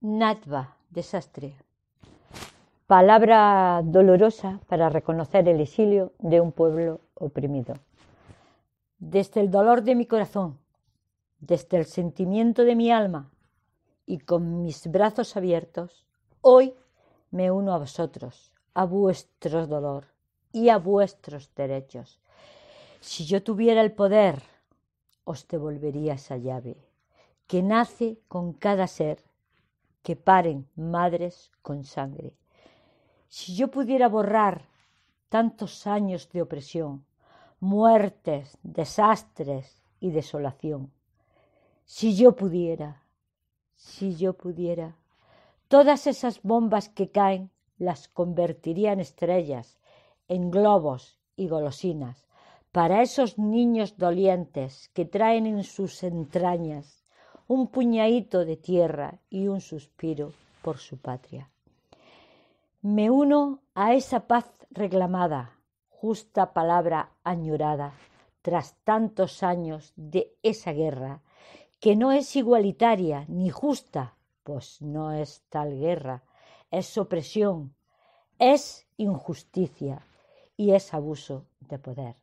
Natva, desastre. Palabra dolorosa para reconocer el exilio de un pueblo oprimido. Desde el dolor de mi corazón, desde el sentimiento de mi alma y con mis brazos abiertos, hoy me uno a vosotros, a vuestro dolor y a vuestros derechos. Si yo tuviera el poder, os devolvería esa llave que nace con cada ser que paren madres con sangre. Si yo pudiera borrar tantos años de opresión, muertes, desastres y desolación, si yo pudiera, si yo pudiera, todas esas bombas que caen las convertiría en estrellas, en globos y golosinas, para esos niños dolientes que traen en sus entrañas un puñadito de tierra y un suspiro por su patria. Me uno a esa paz reclamada, justa palabra añorada, tras tantos años de esa guerra, que no es igualitaria ni justa, pues no es tal guerra, es opresión, es injusticia y es abuso de poder.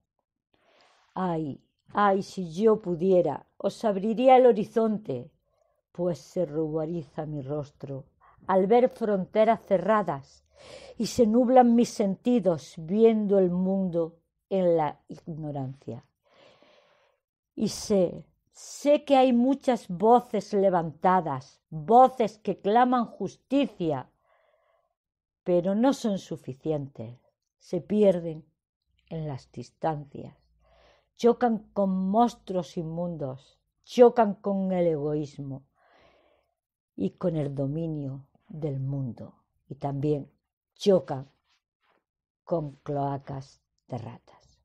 Ay, Ay, si yo pudiera, os abriría el horizonte, pues se ruboriza mi rostro al ver fronteras cerradas y se nublan mis sentidos viendo el mundo en la ignorancia. Y sé, sé que hay muchas voces levantadas, voces que claman justicia, pero no son suficientes, se pierden en las distancias chocan con monstruos inmundos, chocan con el egoísmo y con el dominio del mundo y también chocan con cloacas de ratas.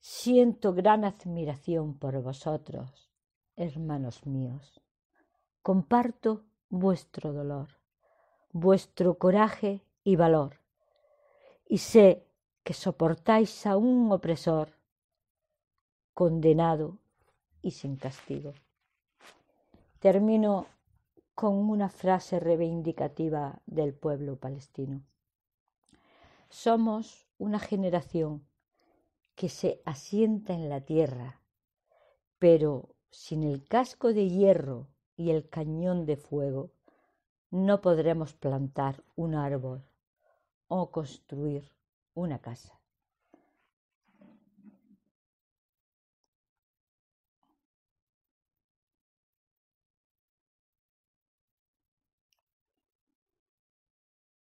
Siento gran admiración por vosotros, hermanos míos. Comparto vuestro dolor, vuestro coraje y valor, y sé que soportáis a un opresor condenado y sin castigo. Termino con una frase reivindicativa del pueblo palestino. Somos una generación que se asienta en la tierra, pero sin el casco de hierro y el cañón de fuego no podremos plantar un árbol o construir una casa.